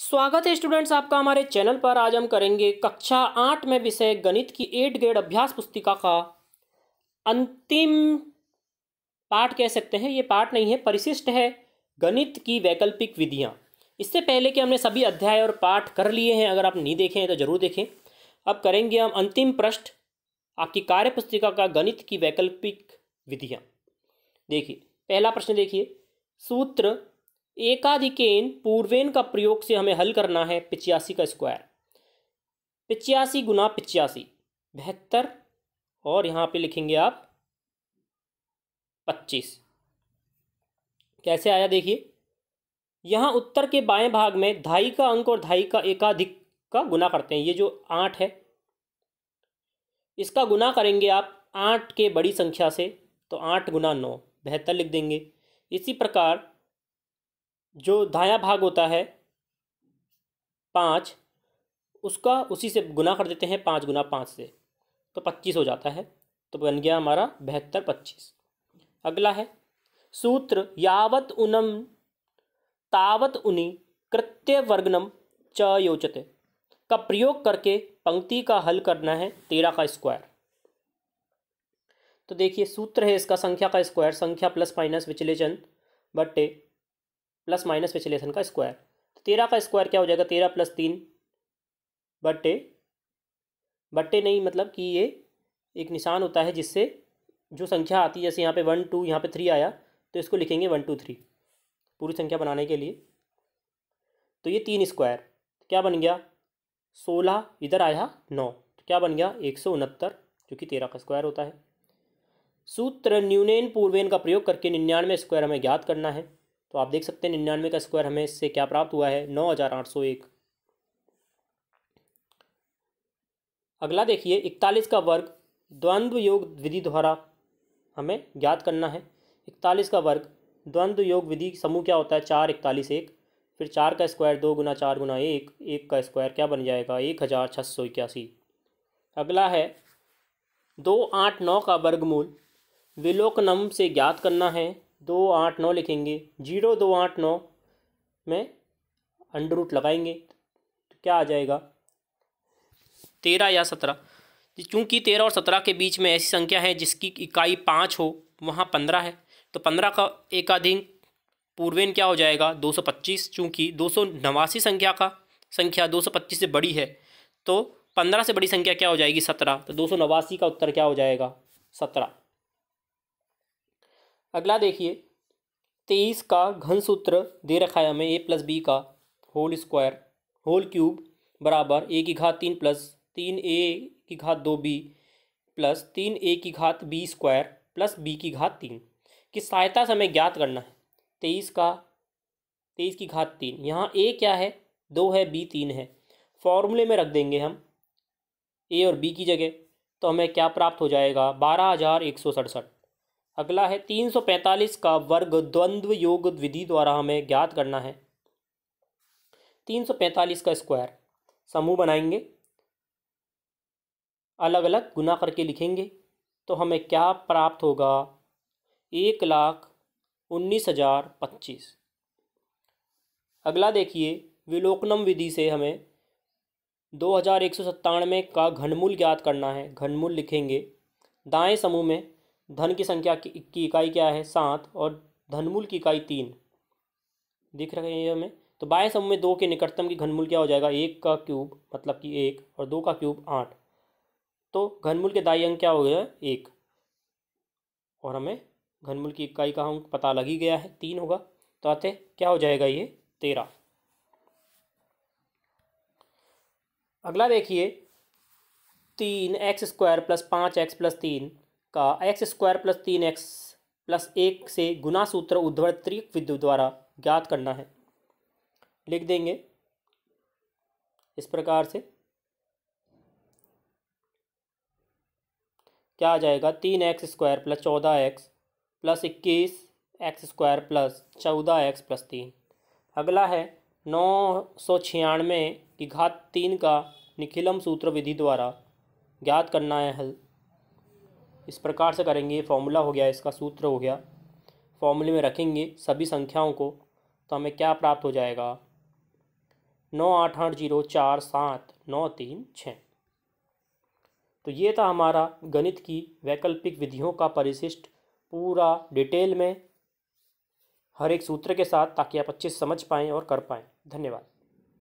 स्वागत है स्टूडेंट्स आपका हमारे चैनल पर आज हम करेंगे कक्षा आठ में विषय गणित की एट ग्रेड अभ्यास पुस्तिका का अंतिम पाठ कह सकते हैं ये पाठ नहीं है परिशिष्ट है गणित की वैकल्पिक विधियां इससे पहले कि हमने सभी अध्याय और पाठ कर लिए हैं अगर आप नहीं देखे हैं तो जरूर देखें अब करेंगे हम अंतिम प्रश्न आपकी कार्य पुस्तिका का गणित की वैकल्पिक विधियाँ देखिए पहला प्रश्न देखिए सूत्र एकाधिकेन पूर्वेन का प्रयोग से हमें हल करना है पिचासी का स्क्वायर पिचासी गुना पिचासी बहत्तर और यहाँ पे लिखेंगे आप पच्चीस कैसे आया देखिए यहाँ उत्तर के बाएं भाग में ढाई का अंक और ढाई का एकाधिक का गुना करते हैं ये जो आठ है इसका गुना करेंगे आप आठ के बड़ी संख्या से तो आठ गुना नौ बेहतर लिख देंगे इसी प्रकार जो दाया भाग होता है पाँच उसका उसी से गुना कर देते हैं पाँच गुना पाँच से तो पच्चीस हो जाता है तो बन गया हमारा बहत्तर पच्चीस अगला है सूत्र यावत उनम तावत उनी कृत्य वर्गनम च योचते का प्रयोग करके पंक्ति का हल करना है तेरह का स्क्वायर तो देखिए सूत्र है इसका संख्या का स्क्वायर संख्या प्लस माइनस विचलेचन बटे प्लस माइनस सन का स्क्वायर तो तेरह का स्क्वायर क्या हो जाएगा तेरह प्लस तीन बट्टे बट्टे नहीं मतलब कि ये एक निशान होता है जिससे जो संख्या आती है जैसे यहाँ पे वन टू यहाँ पे थ्री आया तो इसको लिखेंगे वन टू थ्री पूरी संख्या बनाने के लिए तो ये तीन स्क्वायर तो क्या बन गया सोलह इधर आया नौ तो क्या बन गया एक सौ उनहत्तर जो कि तेरह का स्क्वायर होता है सूत्र न्यूनेन पूर्वेन का प्रयोग करके निन्यानवे स्क्वायर हमें ज्ञात करना है तो आप देख सकते हैं निन्यानवे का स्क्वायर हमें इससे क्या प्राप्त हुआ है नौ हज़ार आठ सौ एक अगला देखिए इकतालीस का वर्ग द्वंद्व योग विधि द्वारा हमें ज्ञात करना है इकतालीस का वर्ग द्वंद्व योग विधि समूह क्या होता है चार इकतालीस एक फिर चार का स्क्वायर दो गुना चार गुना एक एक का स्क्वायर क्या बन जाएगा एक हज़ार छः सौ इक्यासी अगला है दो आठ नौ का वर्गमूल विलोकनम से ज्ञात करना है दो आठ नौ लिखेंगे जीरो दो आठ नौ में अंडर रूट लगाएंगे तो क्या आ जाएगा तेरह या सत्रह क्योंकि तेरह और सत्रह के बीच में ऐसी संख्या है जिसकी इकाई पाँच हो वहाँ पंद्रह है तो पंद्रह का एकाधिक पूर्वेन क्या हो जाएगा दो सौ पच्चीस चूँकि दो सौ नवासी संख्या का संख्या दो सौ पच्चीस से बड़ी है तो पंद्रह से बड़ी संख्या क्या हो जाएगी सत्रह तो दो सौ नवासी का उत्तर क्या हो जाएगा सत्रह अगला देखिए तेईस का घन सूत्र दे रखा है हमें ए प्लस बी का होल स्क्वायर होल क्यूब बराबर ए की घात तीन प्लस तीन ए की घात दो बी प्लस तीन ए की घात बी स्क्वायर प्लस बी की घात तीन की सहायता से हमें ज्ञात करना है तेईस का तेईस की घात तीन यहाँ ए क्या है दो है बी तीन है फॉर्मूले में रख देंगे हम ए और बी की जगह तो हमें क्या प्राप्त हो जाएगा बारह हज़ार एक सौ सड़सठ अगला है 345 का वर्ग द्वंद्व योग विधि द्वारा हमें ज्ञात करना है 345 का स्क्वायर समूह बनाएंगे अलग अलग गुना करके लिखेंगे तो हमें क्या प्राप्त होगा एक लाख उन्नीस हजार पच्चीस अगला देखिए विलोकनम विधि से हमें दो हजार एक सौ सत्तानवे का घनमूल ज्ञात करना है घनमूल लिखेंगे दाएं समूह में धन की संख्या की, इकाई क्या है सात और धनमूल की इकाई तीन दिख रहे हैं हमें तो बाय समूह में दो के निकटतम की घनमूल क्या हो जाएगा एक का क्यूब मतलब कि एक और दो का क्यूब आठ तो घनमूल के दाई अंक क्या हो गया एक और हमें घनमूल की इकाई का अंक पता लग ही गया है तीन होगा तो आते क्या हो जाएगा ये तेरह अगला देखिए तीन एक्स स्क्वायर प्लस पाँच एक्स प्लस तीन का एक्स स्क्वायर प्लस तीन एक्स प्लस एक से गुना सूत्र उद्धवर्तरिक विद्युत द्वारा ज्ञात करना है लिख देंगे इस प्रकार से क्या आ जाएगा तीन एक्स स्क्वायर प्लस चौदह एक्स प्लस इक्कीस एक्स स्क्वायर प्लस चौदह एक्स प्लस तीन अगला है नौ सौ छियानवे की घात तीन का निखिलम सूत्र विधि द्वारा ज्ञात करना है हल इस प्रकार से करेंगे फॉर्मूला हो गया इसका सूत्र हो गया फॉर्मूले में रखेंगे सभी संख्याओं को तो हमें क्या प्राप्त हो जाएगा नौ आठ आठ जीरो चार सात नौ तीन छः तो ये था हमारा गणित की वैकल्पिक विधियों का परिशिष्ट पूरा डिटेल में हर एक सूत्र के साथ ताकि आप अच्छे समझ पाएँ और कर पाएँ धन्यवाद